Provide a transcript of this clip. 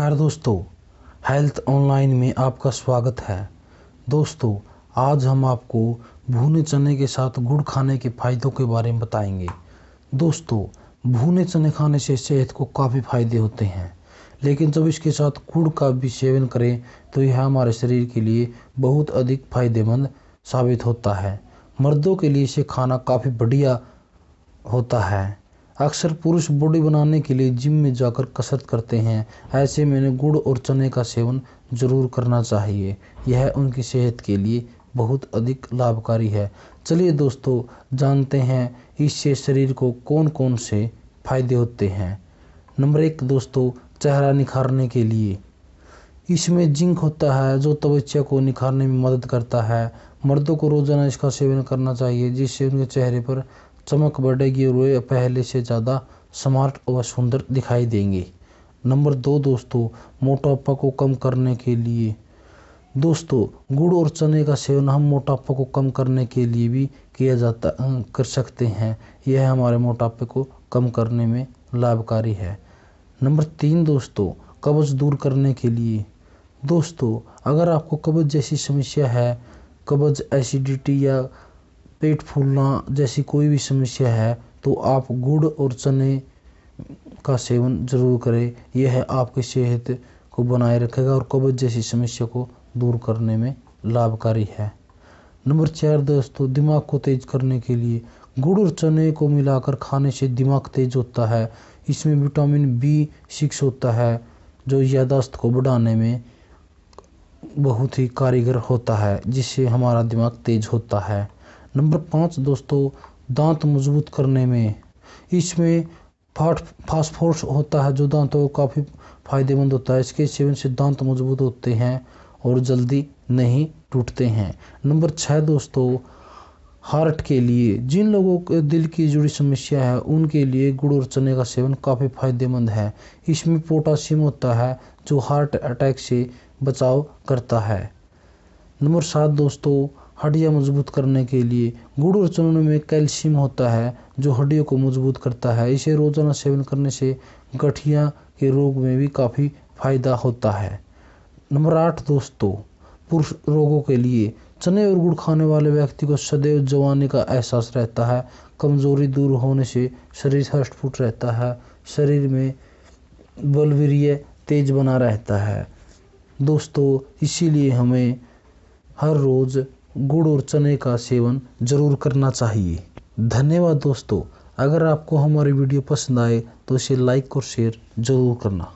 नमस्कार दोस्तों health online में आपका स्वागत है दोस्तों आज हम आपको भुने चने के साथ गुड़ खाने के फायदों के बारे में बताएंगे दोस्तों भुने चने खाने से सेहत को काफ़ी फायदे होते हैं लेकिन जब इसके साथ गुड़ का भी सेवन करें तो यह हमारे शरीर के लिए बहुत अधिक फायदेमंद साबित होता है मर्दों के लिए इसे खाना काफ़ी बढ़िया होता है अक्सर पुरुष बॉडी बनाने के लिए जिम में जाकर कसरत करते हैं ऐसे में गुड़ और चने का सेवन ज़रूर करना चाहिए यह उनकी सेहत के लिए बहुत अधिक लाभकारी है चलिए दोस्तों जानते हैं इससे शरीर को कौन कौन से फायदे होते हैं नंबर एक दोस्तों चेहरा निखारने के लिए इसमें जिंक होता है जो त्वचा को निखारने में मदद करता है मर्दों को रोजाना इसका सेवन करना चाहिए जिससे उनके चेहरे पर चमक बढ़ेगी और वे पहले से ज़्यादा स्मार्ट और सुंदर दिखाई देंगे नंबर दो दोस्तों मोटापा को कम करने के लिए दोस्तों गुड़ और चने का सेवन हम मोटापा को कम करने के लिए भी किया जाता कर सकते हैं यह हमारे मोटापे को कम करने में लाभकारी है नंबर तीन दोस्तों कब्ज दूर करने के लिए दोस्तों अगर आपको कब्ज जैसी समस्या है कब्ज एसिडिटी या पेट फूलना जैसी कोई भी समस्या है तो आप गुड़ और चने का सेवन ज़रूर करें यह आपकी सेहत को बनाए रखेगा और कब्ज जैसी समस्या को दूर करने में लाभकारी है नंबर चार दोस्तों दिमाग को तेज करने के लिए गुड़ और चने को मिलाकर खाने से दिमाग तेज होता है इसमें विटामिन बी सिक्स होता है जो यादाश्त को बढ़ाने में बहुत ही कारीगर होता है जिससे हमारा दिमाग तेज होता है नंबर पाँच दोस्तों दांत मजबूत करने में इसमें फाट फास्फोर्स होता है जो दांतों को काफ़ी फायदेमंद होता है इसके सेवन से दांत मजबूत होते हैं और जल्दी नहीं टूटते हैं नंबर छः दोस्तों हार्ट के लिए जिन लोगों के दिल की जुड़ी समस्या है उनके लिए गुड़ और चने का सेवन काफ़ी फायदेमंद है इसमें पोटासियम होता है जो हार्ट अटैक से बचाव करता है नंबर सात दोस्तों हड्डियाँ मजबूत करने के लिए गुड़ और चूर्ण में कैल्शियम होता है जो हड्डियों को मजबूत करता है इसे रोजाना सेवन करने से गठिया के रोग में भी काफ़ी फायदा होता है नंबर आठ दोस्तों पुरुष रोगों के लिए चने और गुड़ खाने वाले व्यक्ति को सदैव जवानी का एहसास रहता है कमजोरी दूर होने से शरीर हष्ट फुट रहता है शरीर में बलवीर्य तेज बना रहता है दोस्तों इसीलिए हमें हर रोज़ गुड़ और चने का सेवन ज़रूर करना चाहिए धन्यवाद दोस्तों अगर आपको हमारी वीडियो पसंद आए तो इसे लाइक और शेयर ज़रूर करना